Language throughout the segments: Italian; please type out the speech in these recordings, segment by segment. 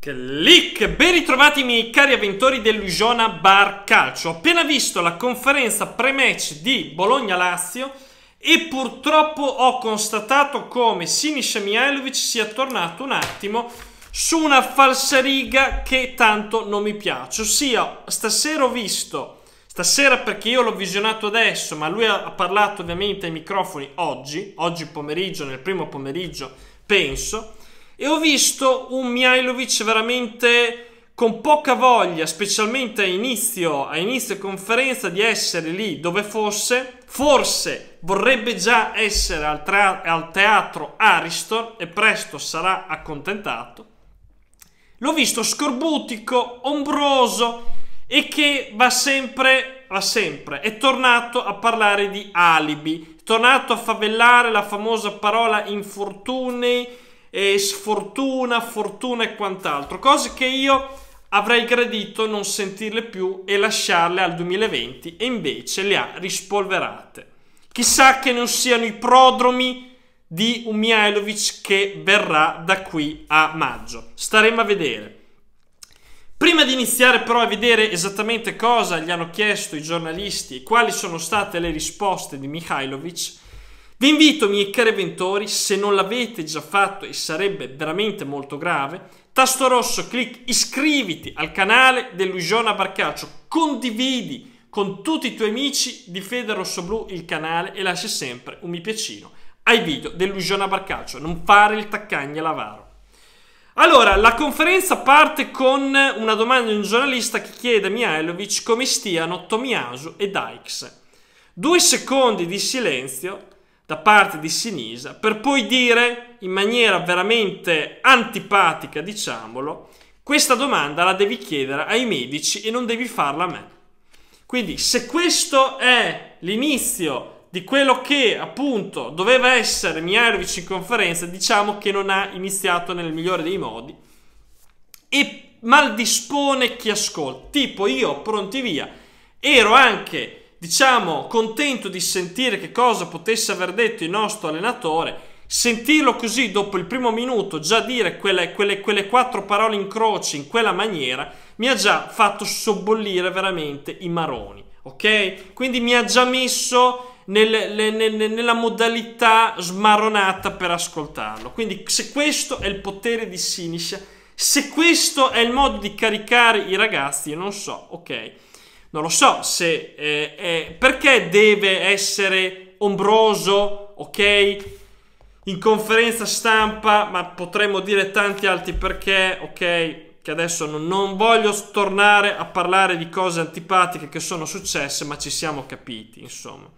Click! Ben ritrovati miei cari avventori dell'Ugiona Bar Calcio. Ho appena visto la conferenza pre-match di Bologna-Lazio e purtroppo ho constatato come Sinisha Mihailovic sia tornato un attimo su una falsariga che tanto non mi piace. Ossia, stasera ho visto, stasera perché io l'ho visionato adesso, ma lui ha parlato ovviamente ai microfoni oggi, oggi pomeriggio, nel primo pomeriggio, penso e ho visto un Mihailovic veramente con poca voglia, specialmente a inizio, a inizio conferenza, di essere lì dove fosse. Forse vorrebbe già essere al, tra- al teatro Ariston e presto sarà accontentato. L'ho visto scorbutico, ombroso e che va sempre, va sempre, è tornato a parlare di alibi, è tornato a favellare la famosa parola infortuni e sfortuna, fortuna e quant'altro, cose che io avrei gradito non sentirle più e lasciarle al 2020 e invece le ha rispolverate. Chissà che non siano i prodromi di un Mihailovic che verrà da qui a maggio. Staremo a vedere. Prima di iniziare però a vedere esattamente cosa gli hanno chiesto i giornalisti e quali sono state le risposte di Mihailovic, vi invito, miei cari avventori, se non l'avete già fatto e sarebbe veramente molto grave, tasto rosso, clic iscriviti al canale dell'Ugiona Barcaccio, condividi con tutti i tuoi amici di Fede Rosso Blu il canale e lascia sempre un mi piacino ai video dell'Ugiona Barcaccio, non fare il taccagna l'avaro. Allora, la conferenza parte con una domanda di un giornalista che chiede a Mihailovic come stiano Tomiasu e Dykes. Due secondi di silenzio da parte di Sinisa per poi dire in maniera veramente antipatica, diciamolo, questa domanda la devi chiedere ai medici e non devi farla a me. Quindi se questo è l'inizio di quello che appunto doveva essere Miarovic in conferenza, diciamo che non ha iniziato nel migliore dei modi e maldispone chi ascolta. Tipo io, pronti via, ero anche diciamo, contento di sentire che cosa potesse aver detto il nostro allenatore. Sentirlo così dopo il primo minuto, già dire quelle, quelle, quelle quattro parole in croce in quella maniera, mi ha già fatto sobbollire veramente i maroni. Ok? Quindi mi ha già messo nel, nel, nella modalità smaronata per ascoltarlo. Quindi, se questo è il potere di Siniscia, se questo è il modo di caricare i ragazzi, io non so, ok? Non lo so se... Eh, eh, perché deve essere ombroso, ok? In conferenza stampa, ma potremmo dire tanti altri perché, ok? Che adesso non, non voglio tornare a parlare di cose antipatiche che sono successe, ma ci siamo capiti, insomma.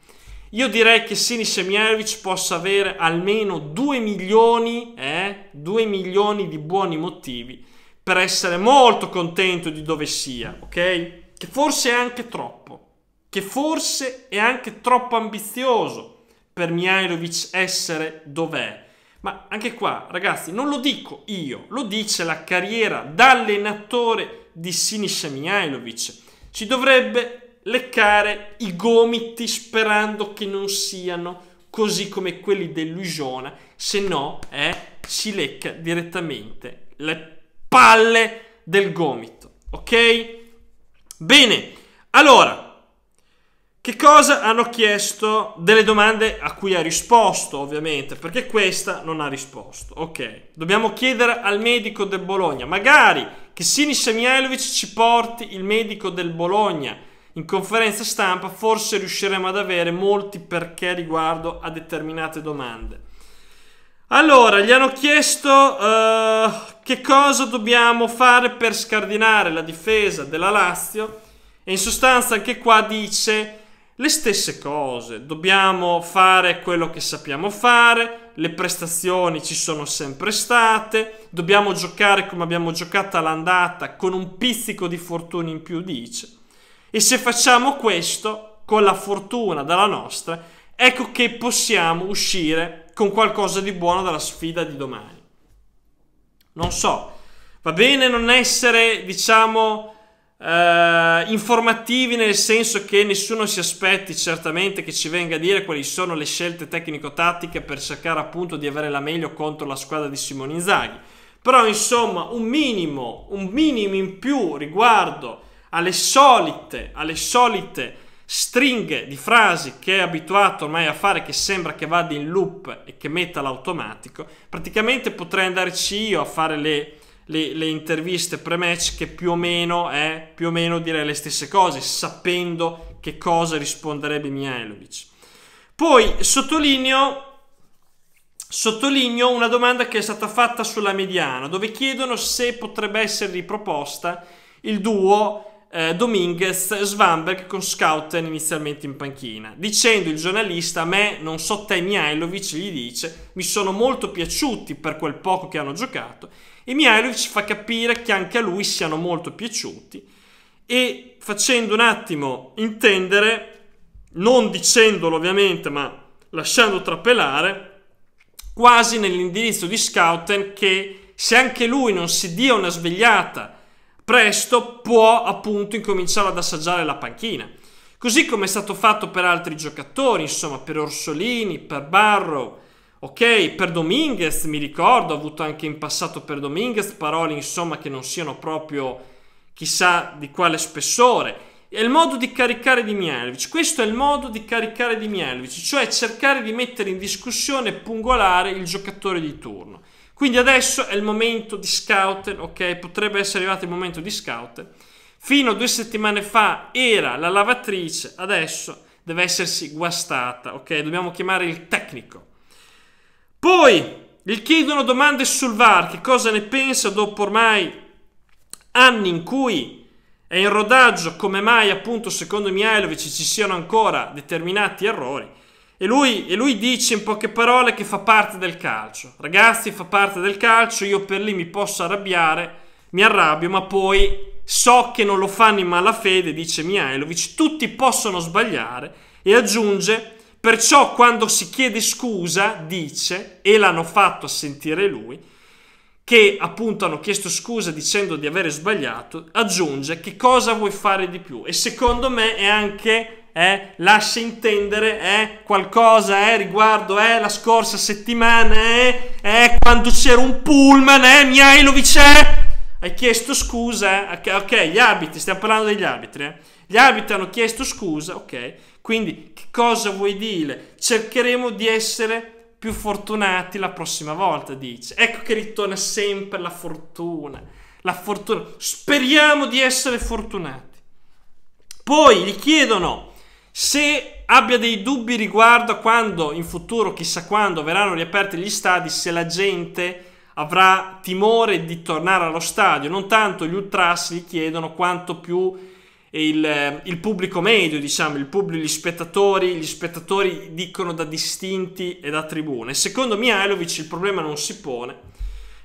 Io direi che Sini Semjanovic possa avere almeno 2 milioni, eh, 2 milioni di buoni motivi per essere molto contento di dove sia, ok? che forse è anche troppo, che forse è anche troppo ambizioso per Mihailovic essere dov'è. Ma anche qua, ragazzi, non lo dico io, lo dice la carriera da allenatore di Sinisa Mihailovic. Ci dovrebbe leccare i gomiti sperando che non siano così come quelli dell'Usiona, se no eh, si lecca direttamente le palle del gomito, ok? Bene, allora, che cosa hanno chiesto? Delle domande a cui ha risposto, ovviamente, perché questa non ha risposto. Ok, dobbiamo chiedere al medico del Bologna, magari che Sini Semjailovic ci porti il medico del Bologna in conferenza stampa, forse riusciremo ad avere molti perché riguardo a determinate domande. Allora, gli hanno chiesto uh, che cosa dobbiamo fare per scardinare la difesa della Lazio e in sostanza anche qua dice le stesse cose, dobbiamo fare quello che sappiamo fare, le prestazioni ci sono sempre state, dobbiamo giocare come abbiamo giocato all'andata con un pizzico di fortuna in più, dice. E se facciamo questo, con la fortuna dalla nostra, ecco che possiamo uscire con qualcosa di buono dalla sfida di domani. Non so, va bene non essere, diciamo, eh, eh, informativi nel senso che nessuno si aspetti certamente che ci venga a dire quali sono le scelte tecnico-tattiche per cercare appunto di avere la meglio contro la squadra di Simone Inzaghi. Però insomma un minimo, un minimo in più riguardo alle solite, alle solite stringhe di frasi che è abituato ormai a fare che sembra che vada in loop e che metta l'automatico, praticamente potrei andarci io a fare le le, le interviste pre-match che più o meno, è, eh, più o meno direi le stesse cose, sapendo che cosa risponderebbe Mihailovic. Poi sottolineo Sottolineo una domanda che è stata fatta sulla mediana, dove chiedono se potrebbe essere riproposta il duo eh, Dominguez-Svanberg con Scouten inizialmente in panchina. Dicendo il giornalista, a me, non so te Mihailovic, gli dice, mi sono molto piaciuti per quel poco che hanno giocato e Mihailovic fa capire che anche a lui siano molto piaciuti e facendo un attimo intendere, non dicendolo ovviamente, ma lasciando trapelare, quasi nell'indirizzo di Scouten che se anche lui non si dia una svegliata presto può appunto incominciare ad assaggiare la panchina. Così come è stato fatto per altri giocatori, insomma, per Orsolini, per Barrow, Ok, per Dominguez mi ricordo, ho avuto anche in passato per Dominguez parole insomma che non siano proprio chissà di quale spessore. È il modo di caricare di Mialovic, questo è il modo di caricare di Mialovic, cioè cercare di mettere in discussione e pungolare il giocatore di turno. Quindi adesso è il momento di scout, ok? Potrebbe essere arrivato il momento di scout. Fino a due settimane fa era la lavatrice, adesso deve essersi guastata, ok? Dobbiamo chiamare il tecnico. Poi gli chiedono domande sul VAR, che cosa ne pensa dopo ormai anni in cui è in rodaggio, come mai appunto secondo Mihailovic ci siano ancora determinati errori. E lui, e lui dice in poche parole che fa parte del calcio. Ragazzi, fa parte del calcio, io per lì mi posso arrabbiare, mi arrabbio, ma poi so che non lo fanno in malafede, dice Mihailovic, tutti possono sbagliare e aggiunge Perciò quando si chiede scusa dice, e l'hanno fatto a sentire lui, che appunto hanno chiesto scusa dicendo di avere sbagliato, aggiunge che cosa vuoi fare di più. E secondo me è anche, eh, lascia intendere, eh, qualcosa eh, riguardo eh, la scorsa settimana, eh, eh quando c'era un pullman, eh, Mihailovic, eh, hai chiesto scusa, eh, ok, gli arbitri, stiamo parlando degli arbitri, eh. gli arbitri hanno chiesto scusa, ok, quindi, che cosa vuoi dire? Cercheremo di essere più fortunati la prossima volta, dice. Ecco che ritorna sempre la fortuna. La fortuna. Speriamo di essere fortunati. Poi gli chiedono se abbia dei dubbi riguardo a quando in futuro, chissà quando, verranno riaperti gli stadi, se la gente avrà timore di tornare allo stadio. Non tanto gli ultras gli chiedono quanto più il, eh, il pubblico medio, diciamo, il pubblico, gli spettatori, gli spettatori dicono da distinti e da tribune. Secondo Mihailovic il problema non si pone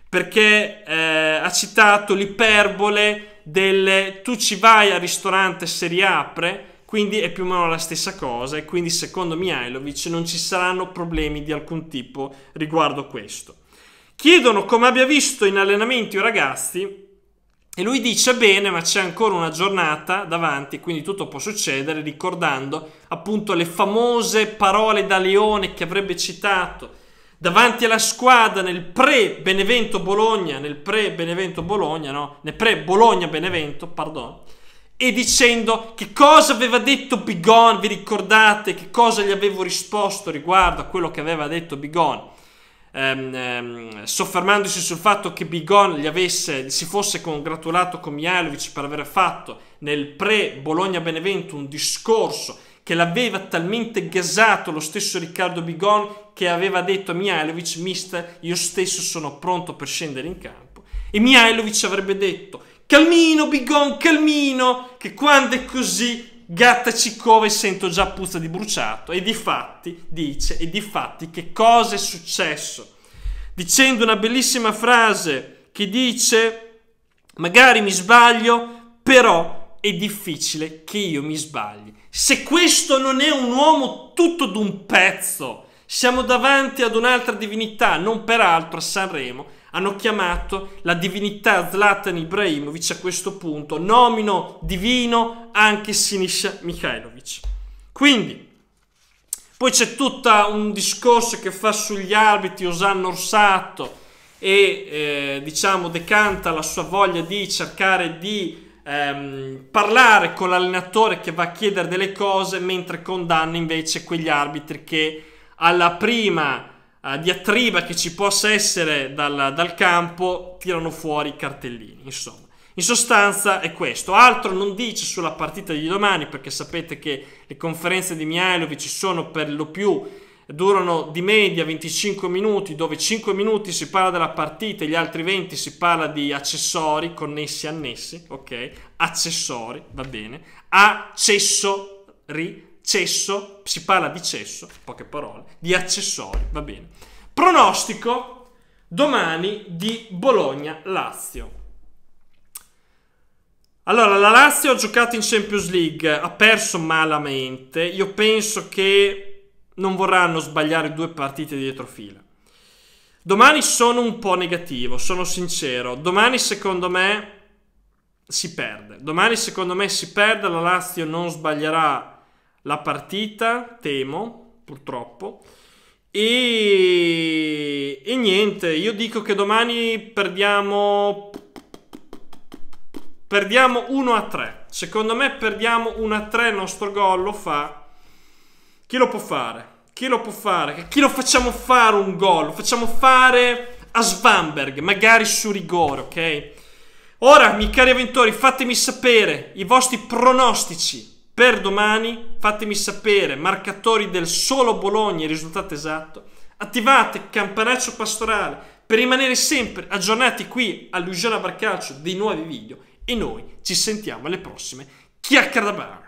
perché eh, ha citato l'iperbole del tu ci vai al ristorante se riapre, quindi è più o meno la stessa cosa e quindi secondo Mihailovic non ci saranno problemi di alcun tipo riguardo questo. Chiedono come abbia visto in allenamento i ragazzi e lui dice bene, ma c'è ancora una giornata davanti, quindi tutto può succedere, ricordando appunto le famose parole da Leone che avrebbe citato davanti alla squadra nel pre-Benevento Bologna, nel pre-Benevento Bologna, no, nel pre-Bologna Benevento, pardon, e dicendo che cosa aveva detto Bigon, vi ricordate che cosa gli avevo risposto riguardo a quello che aveva detto Bigon? ehm, ehm, soffermandosi sul fatto che Bigon avesse, si fosse congratulato con Mialovic per aver fatto nel pre-Bologna-Benevento un discorso che l'aveva talmente gasato lo stesso Riccardo Bigon che aveva detto a Mialovic, mister, io stesso sono pronto per scendere in campo. E Mialovic avrebbe detto, calmino Bigon, calmino, che quando è così Gatta ciccove sento già puzza di bruciato. E di fatti, dice, e di fatti che cosa è successo? Dicendo una bellissima frase che dice, magari mi sbaglio, però è difficile che io mi sbagli. Se questo non è un uomo tutto d'un pezzo, siamo davanti ad un'altra divinità, non peraltro a Sanremo, hanno chiamato la divinità Zlatan Ibrahimovic a questo punto nomino divino anche Sinisha Mikhailovic. Quindi, poi c'è tutto un discorso che fa sugli arbitri Osanno Orsato e eh, diciamo decanta la sua voglia di cercare di ehm, parlare con l'allenatore che va a chiedere delle cose mentre condanna invece quegli arbitri che alla prima uh, diatriba che ci possa essere dal, dal campo, tirano fuori i cartellini, insomma. In sostanza è questo, altro non dice sulla partita di domani perché sapete che le conferenze di ci sono per lo più durano di media 25 minuti, dove 5 minuti si parla della partita e gli altri 20 si parla di accessori connessi annessi, ok? Accessori, va bene. Accessori cesso, si parla di cesso, poche parole, di accessori, va bene. Pronostico domani di Bologna-Lazio. Allora, la Lazio ha giocato in Champions League, ha perso malamente. Io penso che non vorranno sbagliare due partite dietro fila. Domani sono un po' negativo, sono sincero. Domani secondo me si perde. Domani secondo me si perde, la Lazio non sbaglierà la partita, temo, purtroppo. E, e niente, io dico che domani perdiamo perdiamo 1 a 3. Secondo me perdiamo 1 a 3, il nostro gol lo fa. Chi lo può fare? Chi lo può fare? Chi lo facciamo fare un gol? Lo facciamo fare a Svanberg, magari su rigore, ok? Ora, miei cari avventori, fatemi sapere i vostri pronostici per domani. Fatemi sapere marcatori del solo Bologna il risultato esatto. Attivate campanaccio pastorale per rimanere sempre aggiornati qui a Luciana Barcaccio dei nuovi video e noi ci sentiamo alle prossime chiacchiere da bar.